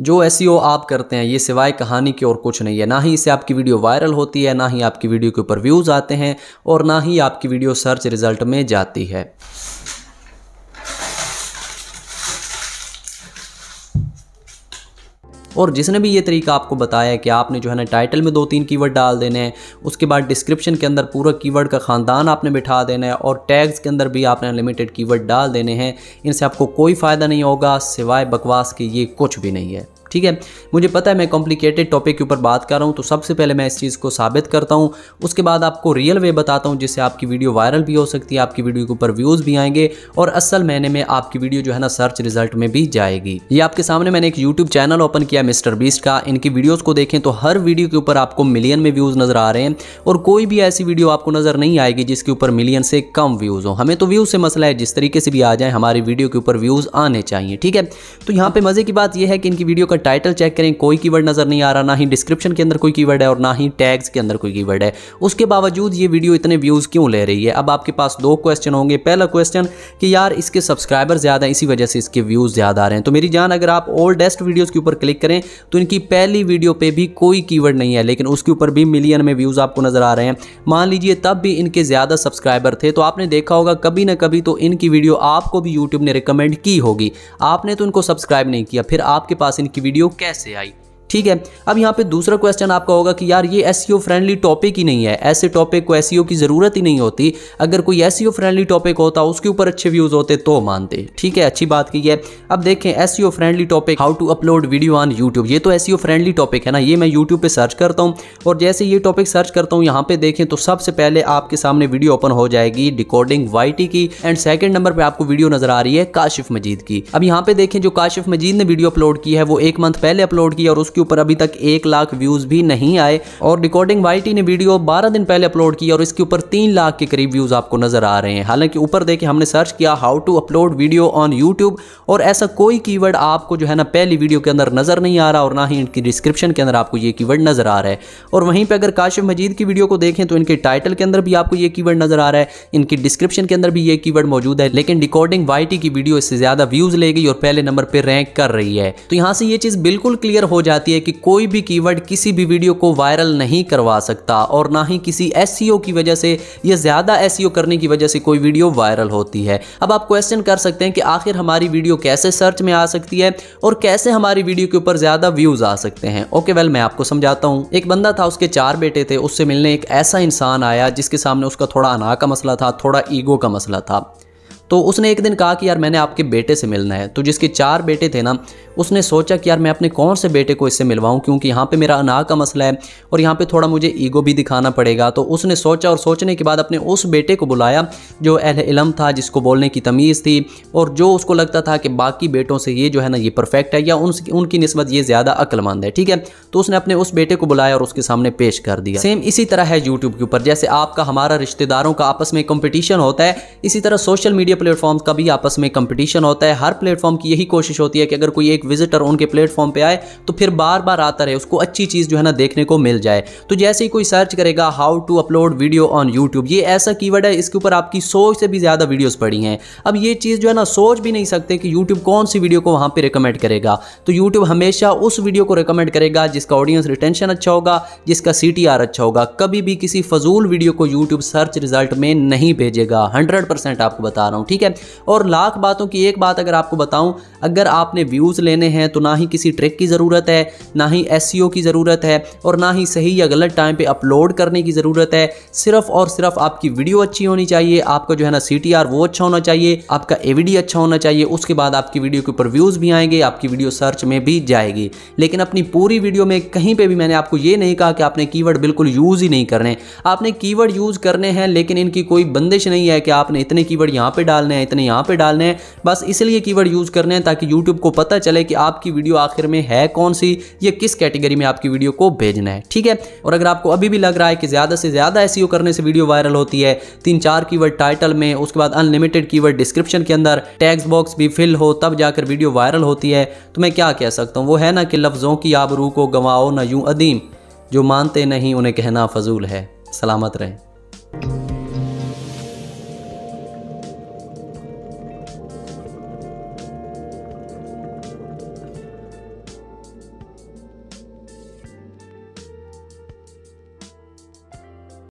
जो S e आप करते हैं ये सिवाय कहानी के और कुछ नहीं है ना ही इससे आपकी वीडियो वायरल होती है ना ही आपकी वीडियो के ऊपर व्यूज़ आते हैं और ना ही आपकी वीडियो सर्च रिज़ल्ट में जाती है और जिसने भी ये तरीका आपको बताया है कि आपने जो है ना टाइटल में दो तीन कीवर्ड डाल देने हैं उसके बाद डिस्क्रिप्शन के अंदर पूरा कीवर्ड का ख़ानदान आपने बिठा देना है और टैग्स के अंदर भी आपने अनलिमिटेड कीवर्ड डाल देने हैं इनसे आपको कोई फ़ायदा नहीं होगा सिवाय बकवास के ये कुछ भी नहीं है ठीक है मुझे पता है मैं कॉम्प्लिकेटेड टॉपिक के ऊपर बात कर रहा हूँ तो सबसे पहले मैं इस चीज़ को साबित करता हूँ उसके बाद आपको रियल वे बताता हूँ जिससे आपकी वीडियो वायरल भी हो सकती है आपकी वीडियो के ऊपर व्यूज़ भी आएंगे और असल महीने में आपकी वीडियो जो है ना सर्च रिजल्ट में भी जाएगी ये आपके सामने मैंने एक यूट्यूब चैनल ओपन किया मिस्टर बीस्ट का इनकी वीडियोज़ को देखें तो हर वीडियो के ऊपर आपको मिलियन में व्यूज़ नज़र आ रहे हैं और कोई भी ऐसी वीडियो आपको नज़र नहीं आएगी जिसके ऊपर मिलियन से कम व्यूज़ हो हमें तो व्यूज़ से मसला है जिस तरीके से भी आ जाए हमारी वीडियो के ऊपर व्यूज़ आने चाहिए ठीक है तो यहाँ पे मज़े की बात यह है कि इनकी वीडियो का पर टाइटल चेक करें कोई कीवर्ड नज़र नहीं आ रहा ना ही डिस्क्रिप्शन के अंदर कोई कीवर्ड है और ना ही टैग्स के अंदर कोई कीवर्ड है उसके बावजूद ये वीडियो इतने व्यूज़ क्यों ले रही है अब आपके पास दो क्वेश्चन होंगे पहला क्वेश्चन कि यार इसके सब्सक्राइबर ज़्यादा हैं इसी वजह से इसके व्यूज़ ज़्यादा आ रहे हैं तो मेरी जान अगर आप ओल्डेस्ट डेस्ट वीडियोज़ के ऊपर क्लिक करें तो इनकी पहली वीडियो पर भी कोई कीवर्ड नहीं है लेकिन उसके ऊपर भी मिलियन में व्यूज़ आपको नज़र आ रहे हैं मान लीजिए तब भी इनके ज़्यादा सब्सक्राइबर थे तो आपने देखा होगा कभी ना कभी तो इनकी वीडियो आपको भी यूट्यूब ने रिकमेंड की होगी आपने तो इनको सब्सक्राइब नहीं किया फिर आपके पास इनकी वीडियो कैसे आई ठीक है अब यहाँ पे दूसरा क्वेश्चन आपका होगा कि यार ये एस फ्रेंडली टॉपिक ही नहीं है ऐसे टॉपिक को एस e की ज़रूरत ही नहीं होती अगर कोई एस फ्रेंडली टॉपिक होता उसके ऊपर अच्छे व्यूज़ होते तो मानते ठीक है अच्छी बात की है अब देखें एस friendly topic how to upload video on YouTube ये तो एस फ्रेंडली टॉपिक है ना ये मैं यूट्यूब पर सर्च करता हूँ और जैसे ये टॉपिक सर्च करता हूँ यहाँ पे देखें तो सबसे पहले आपके सामने वीडियो ओपन हो जाएगी डिकोडिंग वाई की एंड सेकंड नंबर पर आपको वीडियो नजर आ रही है काशिफ मजीद की अब यहाँ पे देखें जो काशिफ मजीद ने वीडियो अपलोड की है वो एक मंथ पहले अपलोड की और उसके उसके ऊपर अभी तक एक लाख व्यूज़ भी नहीं आए और रिकॉर्डिंग वाई ने वीडियो बारह दिन पहले अपलोड की और इसके ऊपर तीन लाख के करीब व्यूज़ आपको नज़र आ रहे हैं हालांकि ऊपर देखे हमने सर्च किया how to upload video on YouTube और ऐसा कोई कीवर्ड आपको जो है ना पहली वीडियो के अंदर नज़र नहीं आ रहा और ना ही इनकी डिस्क्रिप्शन के अंदर आपको ये कीवर्ड नज़र आ रहा है और वहीं पर अगर काशिफ मजीद की वीडियो को देखें तो इनके टाइटल के अंदर भी आपको ये कीवर्ड नज़र आ रहा है इनकी डिस्क्रिप्शन के अंदर भी ये कीवर्ड मौजूद है लेकिन रिकॉर्डिंग वाईटी की वीडियो इससे ज़्यादा व्यूज़ ले गई और पहले नंबर पर रैंक कर रही है तो यहाँ से ये चीज़ बिल्कुल क्लियर हो जाती है कि कोई भी कीवर्ड किसी भी वीडियो को वायरल नहीं करवा सकता और ना ही किसी एस e की वजह से से ये ज़्यादा एस e करने की वजह से कोई वीडियो वायरल होती है अब आप क्वेश्चन कर सकते हैं कि आखिर हमारी वीडियो कैसे सर्च में आ सकती है और कैसे हमारी वीडियो के ऊपर ज़्यादा व्यूज़ आ सकते हैं ओके वेल मैं आपको समझाता हूँ एक बंदा था उसके चार बेटे थे उससे मिलने एक ऐसा इंसान आया जिसके सामने उसका थोड़ा अना का मसला था थोड़ा ईगो का मसला था तो उसने एक दिन कहा कि यार मैंने आपके बेटे से मिलना है तो जिसके चार बेटे थे ना उसने सोचा कि यार मैं अपने कौन से बेटे को इससे मिलवाऊँ क्योंकि यहाँ पर मेरा अनाह का मसला है और यहाँ पर थोड़ा मुझे ईगो भी दिखाना पड़ेगा तो उसने सोचा और सोचने के बाद अपने उस बेटे को बुलाया जो अहल इलम था जिसको बोलने की तमीज़ थी और जो उसको लगता था कि बाकी बेटों से ये जो है ना ये परफेक्ट है या उनकी उनकी नस्बत ये ज़्यादा अक्लमंद है ठीक है तो उसने अपने उस बेटे को बुलाया और उसके सामने पेश कर दिया सेम इसी तरह है यूट्यूब के ऊपर जैसे आपका हमारा रिश्तेदारों का आपस में कॉम्पिटिशन होता है इसी तरह सोशल मीडिया प्लेटफॉर्म का भी आपस में कंपटीशन होता है हर प्लेटफॉर्म की यही कोशिश होती है कि अगर कोई एक विजिटर उनके प्लेटफॉर्म पर आए तो फिर बार बार आता रहे उसको अच्छी चीज़ जो है ना देखने को मिल जाए तो जैसे ही कोई सर्च करेगा how to upload video on YouTube ये ऐसा की है इसके ऊपर आपकी सौ से भी ज़्यादा वीडियोज पड़ी हैं अब ये चीज़ जो है ना सोच भी नहीं सकते कि यूट्यूब कौन सी वीडियो को वहाँ पर रिकमेंड करेगा तो यूट्यूब हमेशा उस वीडियो को रिकमेंड करेगा जिसका ऑडियंस रिटेंशन अच्छा होगा जिसका सी अच्छा होगा कभी भी किसी फजूल वीडियो को यूट्यूब सर्च रिजल्ट में नहीं भेजेगा हंड्रेड परसेंट आपको बता रहा हूं ठीक है और लाख बातों की एक बात अगर आपको बताऊं अगर आपने व्यूज़ लेने हैं तो ना ही किसी ट्रिक की ज़रूरत है ना ही एस e की ज़रूरत है और ना ही सही या गलत टाइम पर अपलोड करने की ज़रूरत है सिर्फ और सिर्फ आपकी वीडियो अच्छी होनी चाहिए आपका जो है ना सी वो अच्छा होना चाहिए आपका ए अच्छा होना चाहिए उसके बाद आपकी वीडियो के ऊपर व्यूज़ भी आएंगे आपकी वीडियो सर्च में भी जाएगी लेकिन अपनी पूरी वीडियो में कहीं पे भी मैंने आपको ये नहीं कहा कि आपने कीवर्ड बिल्कुल यूज़ ही नहीं करने आपने कीवर्ड यूज़ करने हैं लेकिन इनकी कोई बंदिश नहीं है कि आपने इतने कीवर्ड यहाँ पे डाल डालने हैं इतने यहाँ पे डालने हैं बस इसलिए कीवर्ड यूज़ करने हैं ताकि यूट्यूब को पता चले कि आपकी वीडियो आखिर में है कौन सी या किस कैटेगरी में आपकी वीडियो को भेजना है ठीक है और अगर आपको अभी भी लग रहा है कि ज़्यादा से ज़्यादा ऐसी e करने से वीडियो वायरल होती है तीन चार की टाइटल में उसके बाद अनलिमिटेड कीवर्ड डिस्क्रिप्शन के अंदर टैक्स बॉक्स भी फिल हो तब जाकर वीडियो वायरल होती है तो मैं क्या कह सकता हूँ वो है ना कि लफ्ज़ों की आबरू को गंवाओ न यूं अदीम जो मानते नहीं उन्हें कहना फजूल है सलामत रहें